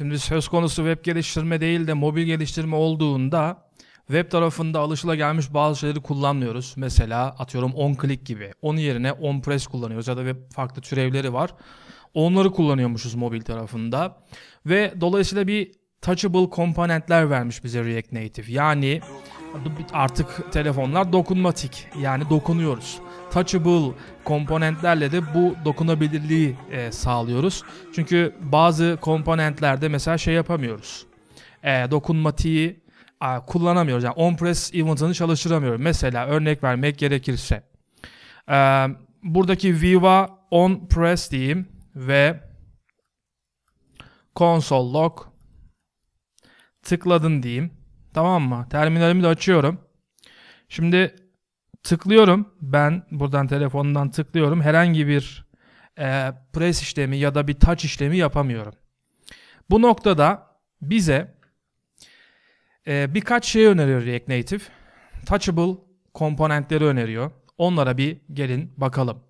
Şimdi söz konusu web geliştirme değil de mobil geliştirme olduğunda web tarafında alışılagelmiş bazı şeyleri kullanmıyoruz. Mesela atıyorum 10 klik gibi. Onun yerine 10 press kullanıyoruz ya da web farklı türevleri var. Onları kullanıyormuşuz mobil tarafında. Ve dolayısıyla bir touchable komponentler vermiş bize React Native. Yani artık telefonlar dokunmatik. Yani dokunuyoruz. Touchable komponentlerle de bu dokunabilirliği e, sağlıyoruz. Çünkü bazı komponentlerde mesela şey yapamıyoruz. E, dokunmatiği a, kullanamıyoruz. Yani on-press event'ını çalıştıramıyor. Mesela örnek vermek gerekirse. E, buradaki Viva on-press diyeyim ve console log tıkladın diyeyim. Tamam mı? Terminalimi de açıyorum. Şimdi tıklıyorum. Ben buradan telefondan tıklıyorum. Herhangi bir e, press işlemi ya da bir touch işlemi yapamıyorum. Bu noktada bize e, birkaç şey öneriyor React Native. Touchable komponentleri öneriyor. Onlara bir gelin bakalım.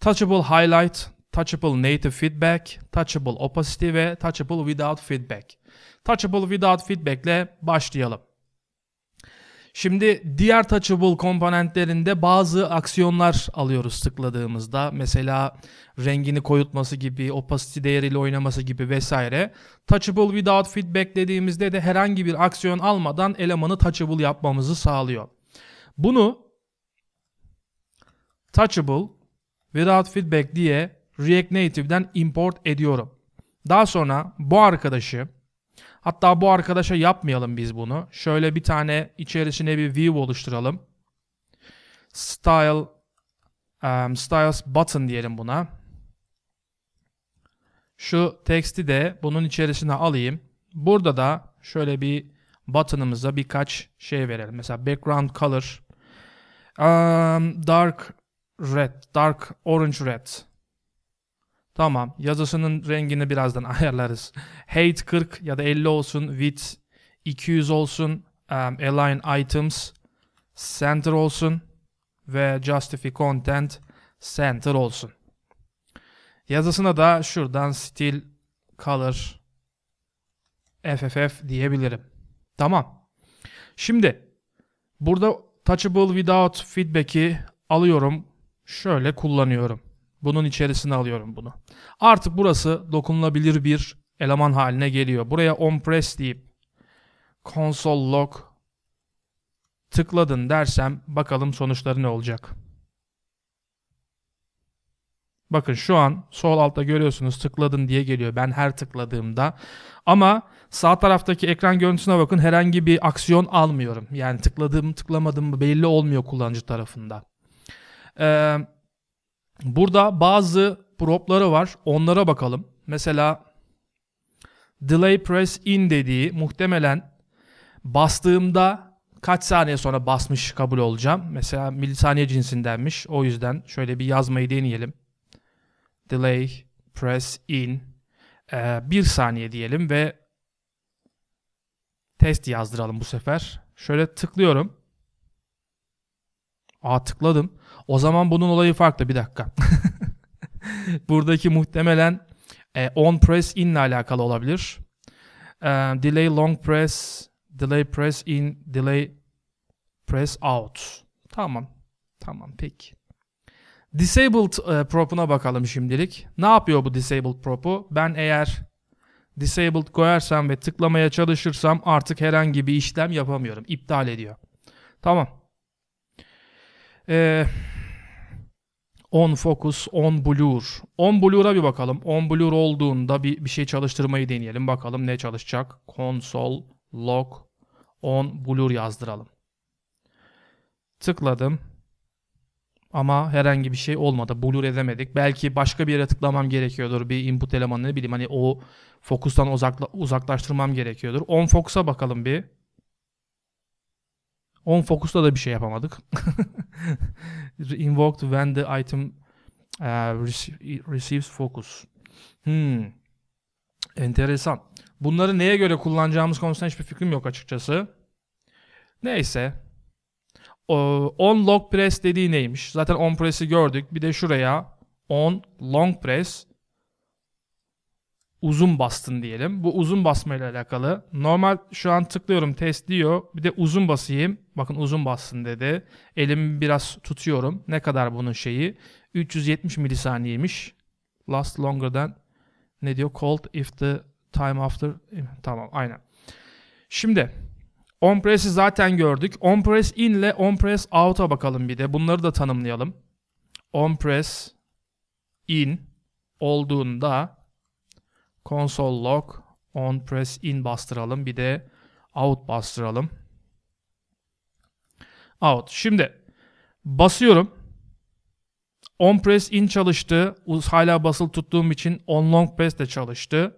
Touchable Highlight, Touchable Native Feedback, Touchable Opacity ve Touchable Without Feedback. Touchable Without Feedback ile başlayalım. Şimdi diğer touchable komponentlerinde bazı aksiyonlar alıyoruz tıkladığımızda. Mesela rengini koyutması gibi, opacity değeriyle oynaması gibi vesaire. Touchable without feedback dediğimizde de herhangi bir aksiyon almadan elemanı touchable yapmamızı sağlıyor. Bunu touchable without feedback diye React Native'den import ediyorum. Daha sonra bu arkadaşı Hatta bu arkadaşa yapmayalım biz bunu. Şöyle bir tane içerisine bir view oluşturalım. Style um, styles button diyelim buna. Şu teksti de bunun içerisine alayım. Burada da şöyle bir button'ımıza birkaç şey verelim. Mesela background color um, dark red, dark orange red Tamam yazısının rengini birazdan ayarlarız. Height 40 ya da 50 olsun. Width 200 olsun. Um, align items center olsun. Ve justify content center olsun. Yazısına da şuradan stil color FFF diyebilirim. Tamam. Şimdi burada touchable without feedback'i alıyorum. Şöyle kullanıyorum. Bunun içerisine alıyorum bunu. Artık burası dokunulabilir bir eleman haline geliyor. Buraya on press deyip console log tıkladın dersem bakalım sonuçları ne olacak. Bakın şu an sol altta görüyorsunuz tıkladın diye geliyor ben her tıkladığımda. Ama sağ taraftaki ekran görüntüsüne bakın herhangi bir aksiyon almıyorum. Yani tıkladım tıklamadım belli olmuyor kullanıcı tarafında. Ee, Burada bazı propları var. Onlara bakalım. Mesela delay press in dediği muhtemelen bastığımda kaç saniye sonra basmış kabul olacağım. Mesela milisaniye cinsindenmiş. O yüzden şöyle bir yazmayı deneyelim. Delay press in ee, bir saniye diyelim ve test yazdıralım bu sefer. Şöyle tıklıyorum. Aa tıkladım. O zaman bunun olayı farklı bir dakika. Buradaki muhtemelen e, on press in ile alakalı olabilir. E, delay long press, delay press in, delay press out. Tamam. Tamam peki. Disabled e, prop'una bakalım şimdilik. Ne yapıyor bu disabled prop'u? Ben eğer disabled koyarsam ve tıklamaya çalışırsam artık herhangi bir işlem yapamıyorum. İptal ediyor. Tamam. Eee on focus, on blur. On blur'a bir bakalım. On blur olduğunda bir, bir şey çalıştırmayı deneyelim. Bakalım ne çalışacak. Console log on blur yazdıralım. Tıkladım. Ama herhangi bir şey olmadı. Blur edemedik. Belki başka bir yere tıklamam gerekiyordur. Bir input elemanını bileyim. Hani o fokustan uzakla, uzaklaştırmam gerekiyordur. On focus'a bakalım bir. On Focus'ta da bir şey yapamadık. Invoked when the item uh, receives focus. Hmm. Enteresan. Bunları neye göre kullanacağımız konusunda hiçbir fikrim yok açıkçası. Neyse. On long press dediği neymiş? Zaten on press'i gördük. Bir de şuraya on long press uzun bastın diyelim. Bu uzun basmayla alakalı. Normal şu an tıklıyorum test diyor. Bir de uzun basayım. Bakın uzun bastın dedi. Elimi biraz tutuyorum. Ne kadar bunun şeyi? 370 milisaniyeymiş. Last longer than ne diyor? Cold if the time after. Tamam aynen. Şimdi on press'i zaten gördük. On press in ile on press out'a bakalım bir de. Bunları da tanımlayalım. On press in olduğunda console log on press in bastıralım. Bir de out bastıralım. Out. Şimdi basıyorum. On press in çalıştı. Hala basılı tuttuğum için on long press de çalıştı.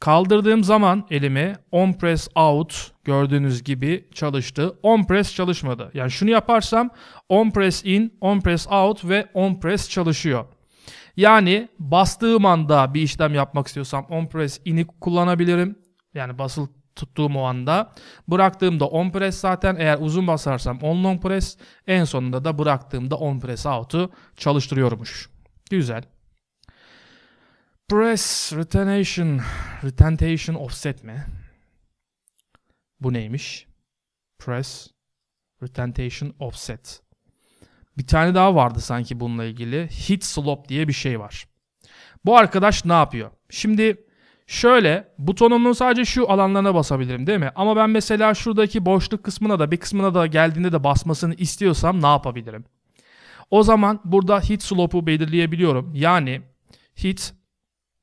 Kaldırdığım zaman elimi on press out gördüğünüz gibi çalıştı. On press çalışmadı. Yani şunu yaparsam on press in, on press out ve on press çalışıyor. Yani bastığım anda bir işlem yapmak istiyorsam on press in'i kullanabilirim. Yani basıl tuttuğum o anda. Bıraktığımda on press zaten eğer uzun basarsam on long press en sonunda da bıraktığımda on press out'u çalıştırıyormuş. Güzel. Press retention, retention offset mi? Bu neymiş? Press retention offset. Bir tane daha vardı sanki bununla ilgili. Hit slop diye bir şey var. Bu arkadaş ne yapıyor? Şimdi şöyle butonumun sadece şu alanlarına basabilirim değil mi? Ama ben mesela şuradaki boşluk kısmına da bir kısmına da geldiğinde de basmasını istiyorsam ne yapabilirim? O zaman burada hit slopu belirleyebiliyorum. Yani hit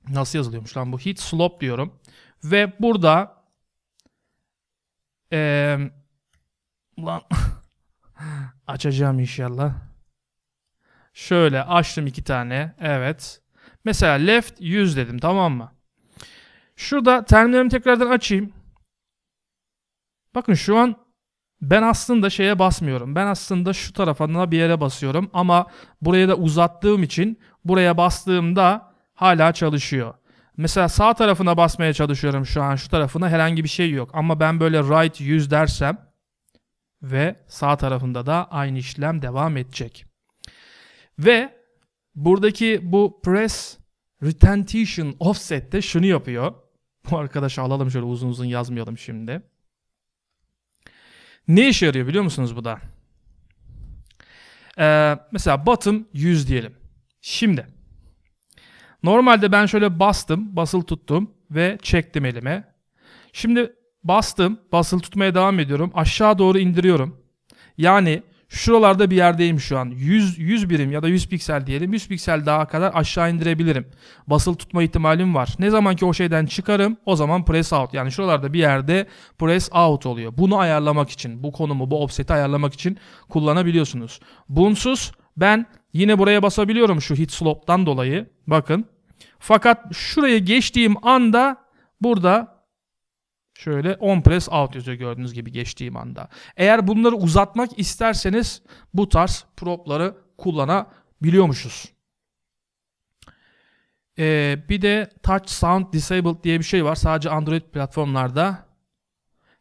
nasıl yazılıyormuş lan bu? Hit slop diyorum. Ve burada ee, lan Açacağım inşallah. Şöyle açtım iki tane. Evet. Mesela left 100 dedim tamam mı? Şurada terimlerimi tekrardan açayım. Bakın şu an ben aslında şeye basmıyorum. Ben aslında şu tarafına bir yere basıyorum ama buraya da uzattığım için buraya bastığımda hala çalışıyor. Mesela sağ tarafına basmaya çalışıyorum şu an. Şu tarafına herhangi bir şey yok. Ama ben böyle right 100 dersem ve sağ tarafında da aynı işlem devam edecek. Ve buradaki bu press retention offset de şunu yapıyor. Bu arkadaşı alalım şöyle uzun uzun yazmayalım şimdi. Ne işe yarıyor biliyor musunuz bu da? Ee, mesela bottom 100 diyelim. Şimdi normalde ben şöyle bastım, basıl tuttum ve çektim elime. Şimdi Bastım. basıl tutmaya devam ediyorum. Aşağı doğru indiriyorum. Yani şuralarda bir yerdeyim şu an. 100, 100 birim ya da 100 piksel diyelim. 100 piksel daha kadar aşağı indirebilirim. Basıl tutma ihtimalim var. Ne zaman ki o şeyden çıkarım o zaman press out. Yani şuralarda bir yerde press out oluyor. Bunu ayarlamak için bu konumu bu offset'i ayarlamak için kullanabiliyorsunuz. Bunsuz ben yine buraya basabiliyorum şu hit slope'dan dolayı. Bakın. Fakat şuraya geçtiğim anda burada Şöyle on press out yazıyor gördüğünüz gibi geçtiğim anda. Eğer bunları uzatmak isterseniz bu tarz propları kullanabiliyormuşuz. Ee, bir de touch sound disabled diye bir şey var. Sadece Android platformlarda.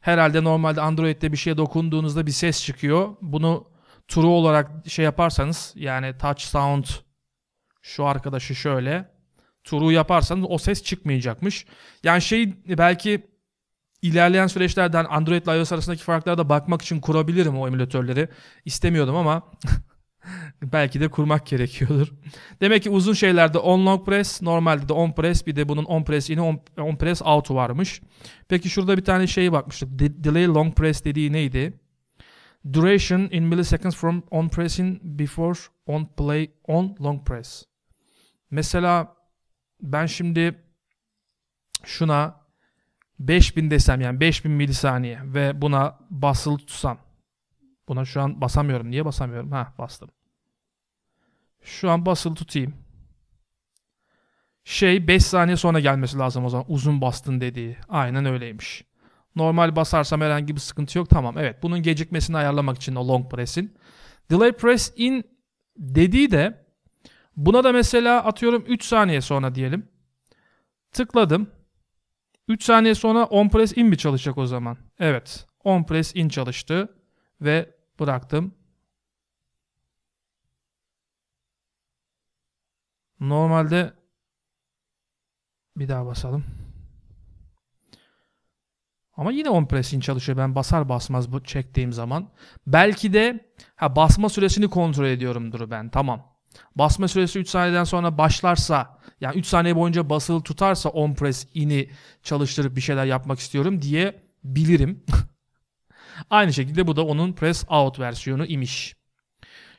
Herhalde normalde Android'de bir şeye dokunduğunuzda bir ses çıkıyor. Bunu true olarak şey yaparsanız yani touch sound şu arkadaşı şöyle true yaparsanız o ses çıkmayacakmış. Yani şey belki İlerleyen süreçlerden Android ile iOS arasındaki farklara da bakmak için kurabilirim o emülatörleri. İstemiyordum ama belki de kurmak gerekiyordur. Demek ki uzun şeylerde on long press, normalde de on press bir de bunun on press ini on, on press out varmış. Peki şurada bir tane şeyi bakmıştık. De delay long press dediği neydi? Duration in milliseconds from on pressing before on play on long press. Mesela ben şimdi şuna 5000 desem yani 5000 milisaniye ve buna basılı tutsam. Buna şu an basamıyorum. Niye basamıyorum? Ha bastım. Şu an basılı tutayım. Şey 5 saniye sonra gelmesi lazım o zaman. Uzun bastın dediği. Aynen öyleymiş. Normal basarsam herhangi bir sıkıntı yok. Tamam evet. Bunun gecikmesini ayarlamak için o long press'in. Delay press in dediği de buna da mesela atıyorum 3 saniye sonra diyelim. Tıkladım. 3 saniye sonra on press in mi çalışacak o zaman? Evet. On press in çalıştı ve bıraktım. Normalde bir daha basalım. Ama yine on press in çalışıyor. Ben basar basmaz bu çektiğim zaman. Belki de ha basma süresini kontrol ediyorumdur ben. Tamam. Basma süresi 3 saniyeden sonra başlarsa yani 3 saniye boyunca basılı tutarsa on press in'i çalıştırıp bir şeyler yapmak istiyorum diye bilirim. Aynı şekilde bu da onun press out versiyonu imiş.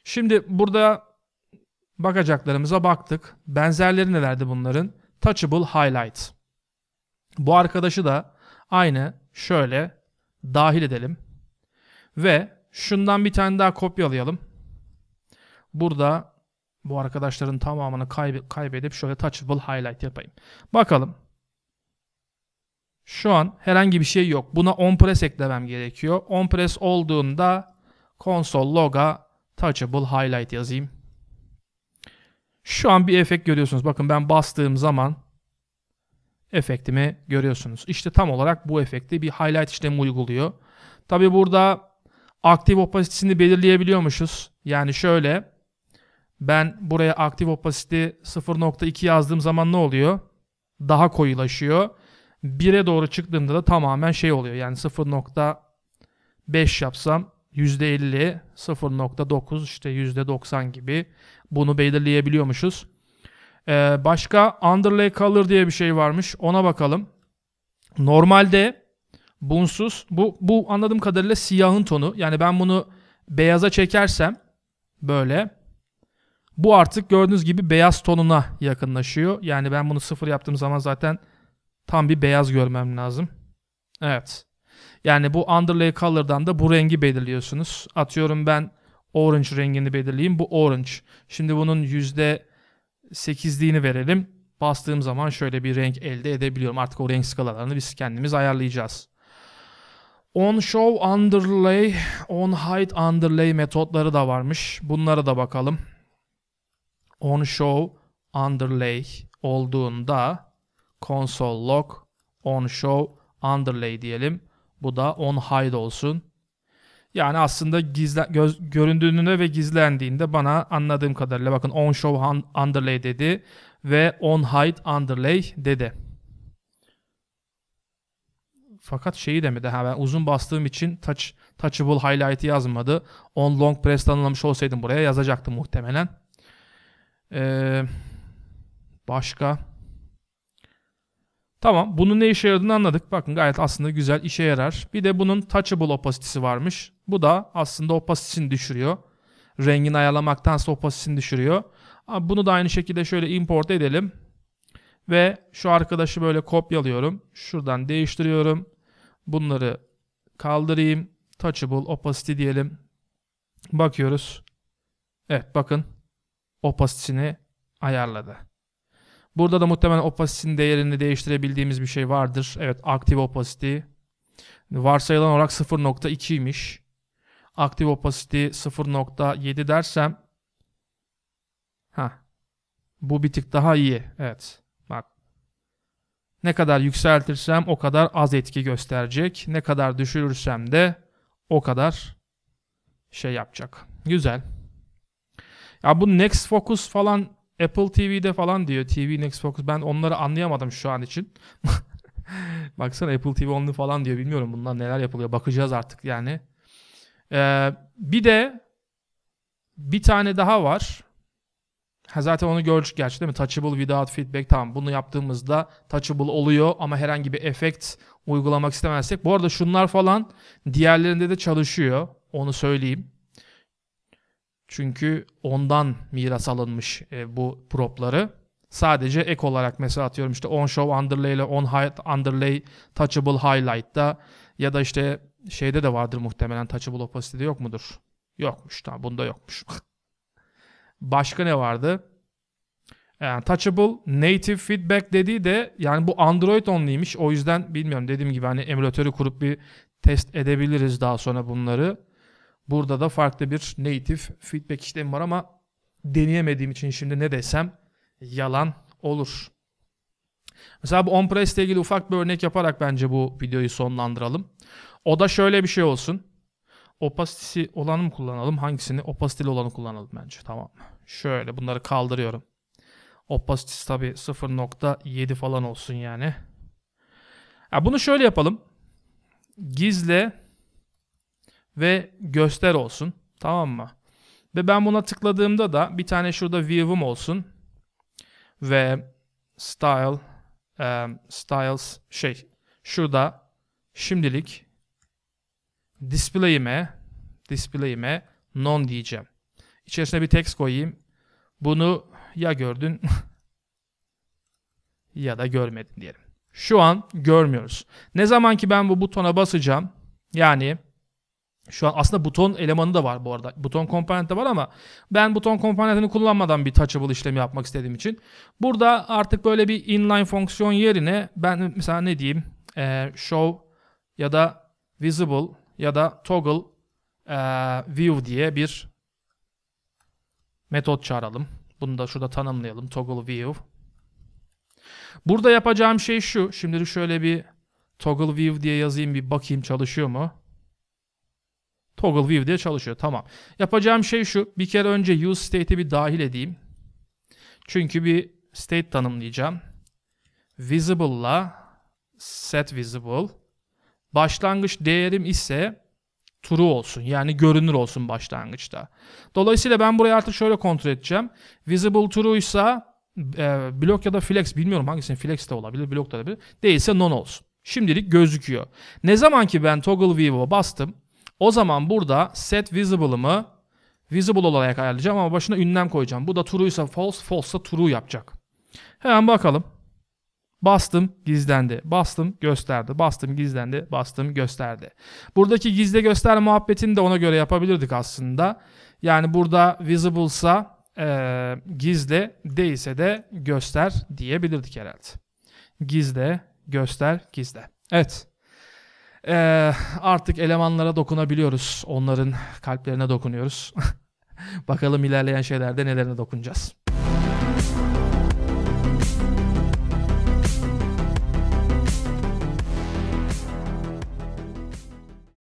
Şimdi burada bakacaklarımıza baktık. Benzerleri nelerdi bunların? Touchable highlight. Bu arkadaşı da aynı şöyle dahil edelim. Ve şundan bir tane daha kopyalayalım. Burada bu arkadaşların tamamını kaybe kaybedip şöyle touchable highlight yapayım. Bakalım. Şu an herhangi bir şey yok. Buna on press eklemem gerekiyor. On press olduğunda konsol log'a touchable highlight yazayım. Şu an bir efekt görüyorsunuz. Bakın ben bastığım zaman efektimi görüyorsunuz. İşte tam olarak bu efekti bir highlight işlemi uyguluyor. Tabi burada aktif opasitesini belirleyebiliyormuşuz. Yani şöyle ben buraya aktif opacity 0.2 yazdığım zaman ne oluyor? Daha koyulaşıyor. 1'e doğru çıktığımda da tamamen şey oluyor. Yani 0.5 yapsam %50, 0.9 işte %90 gibi bunu belirleyebiliyormuşuz. Ee, başka underlay color diye bir şey varmış. Ona bakalım. Normalde bunsuz bu bu anladığım kadarıyla siyahın tonu. Yani ben bunu beyaza çekersem böyle bu artık gördüğünüz gibi beyaz tonuna yakınlaşıyor. Yani ben bunu sıfır yaptığım zaman zaten tam bir beyaz görmem lazım. Evet. Yani bu underlay color'dan da bu rengi belirliyorsunuz. Atıyorum ben orange rengini belirleyeyim. Bu orange. Şimdi bunun %8'liğini verelim. Bastığım zaman şöyle bir renk elde edebiliyorum. Artık o renk skalalarını biz kendimiz ayarlayacağız. On show underlay, on height underlay metotları da varmış. Bunlara da bakalım on show underlay olduğunda console log on show underlay diyelim. Bu da on hide olsun. Yani aslında gizlen göz, göründüğünde ve gizlendiğinde bana anladığım kadarıyla bakın on show underlay dedi ve on hide underlay dedi. Fakat şeyi demedi. Ha ben uzun bastığım için touch, touchable highlight'ı yazmadı. On long press tanımlamış olsaydım buraya yazacaktım muhtemelen. Ee, başka. Tamam bunun ne işe yaradığını anladık. Bakın gayet aslında güzel işe yarar. Bir de bunun touchable opacitesi varmış. Bu da aslında opacitesini düşürüyor. Rengini ayarlamaktansa opacitesini düşürüyor. Bunu da aynı şekilde şöyle import edelim. Ve şu arkadaşı böyle kopyalıyorum. Şuradan değiştiriyorum. Bunları kaldırayım. Touchable opacity diyelim. Bakıyoruz. Evet bakın opacitini ayarladı. Burada da muhtemelen opacitinin değerini değiştirebildiğimiz bir şey vardır. Evet aktif opacity varsayılan olarak 0.2'ymiş. Aktif opacity 0.7 dersem ha bu bir tık daha iyi. Evet. Bak. Ne kadar yükseltirsem o kadar az etki gösterecek. Ne kadar düşürürsem de o kadar şey yapacak. Güzel. Ya bu Next Focus falan Apple TV'de falan diyor. TV Next Focus. Ben onları anlayamadım şu an için. Baksana Apple TV only falan diyor. Bilmiyorum bunlar neler yapılıyor. Bakacağız artık yani. Ee, bir de bir tane daha var. Ha zaten onu gördük gerçi değil mi? Touchable without feedback tamam. Bunu yaptığımızda touchable oluyor ama herhangi bir efekt uygulamak istemezsek. Bu arada şunlar falan diğerlerinde de çalışıyor. Onu söyleyeyim. Çünkü ondan miras alınmış e, bu propları. Sadece ek olarak mesela atıyorum işte on show underlay ile on high, underlay touchable highlight'ta ya da işte şeyde de vardır muhtemelen touchable opacity'de yok mudur? Yokmuş tamam bunda yokmuş. Başka ne vardı? Yani e, touchable native feedback dediği de yani bu Android onluymuş. O yüzden bilmiyorum dediğim gibi hani emülatörü kurup bir test edebiliriz daha sonra bunları. Burada da farklı bir native feedback işlemi var ama deneyemediğim için şimdi ne desem yalan olur. Mesela bu on-press ile ilgili ufak bir örnek yaparak bence bu videoyu sonlandıralım. O da şöyle bir şey olsun. Opacity olanı mı kullanalım? Hangisini? Opacity olanı kullanalım bence. Tamam. Şöyle bunları kaldırıyorum. Opacity tabi 0.7 falan olsun yani. Ya bunu şöyle yapalım. Gizle ve göster olsun. Tamam mı? Ve ben buna tıkladığımda da bir tane şurada view'um olsun. Ve style um, styles şey şurada şimdilik display'ime display'ime non diyeceğim. İçerisine bir text koyayım. Bunu ya gördün ya da görmedin diyelim. Şu an görmüyoruz. Ne zaman ki ben bu butona basacağım yani şu an aslında buton elemanı da var bu arada. Buton komponent de var ama ben buton komponentini kullanmadan bir touchable işlemi yapmak istediğim için. Burada artık böyle bir inline fonksiyon yerine ben mesela ne diyeyim e, show ya da visible ya da toggle e, view diye bir metot çağıralım. Bunu da şurada tanımlayalım. Toggle view. Burada yapacağım şey şu. Şimdi şöyle bir toggle view diye yazayım bir bakayım çalışıyor mu? Toggle view diye çalışıyor. Tamam. Yapacağım şey şu. Bir kere önce use state'i bir dahil edeyim. Çünkü bir state tanımlayacağım. Visible'la set visible. Başlangıç değerim ise true olsun. Yani görünür olsun başlangıçta. Dolayısıyla ben burayı artık şöyle kontrol edeceğim. Visible true ise e, blok ya da flex bilmiyorum hangisinin flex de olabilir, blok da olabilir. Değilse non olsun. Şimdilik gözüküyor. Ne zaman ki ben toggle view'a bastım o zaman burada set visible'ımı visible olarak ayarlayacağım ama başına ünlem koyacağım. Bu da true'ysa false, false'sa true yapacak. Hemen bakalım. Bastım gizlendi. Bastım gösterdi. Bastım gizlendi. Bastım gösterdi. Buradaki gizle göster muhabbetini de ona göre yapabilirdik aslında. Yani burada visible'sa e, gizle değilse de göster diyebilirdik herhalde. Gizle, göster, gizle. Evet. Ee, artık elemanlara dokunabiliyoruz. Onların kalplerine dokunuyoruz. Bakalım ilerleyen şeylerde nelerine dokunacağız.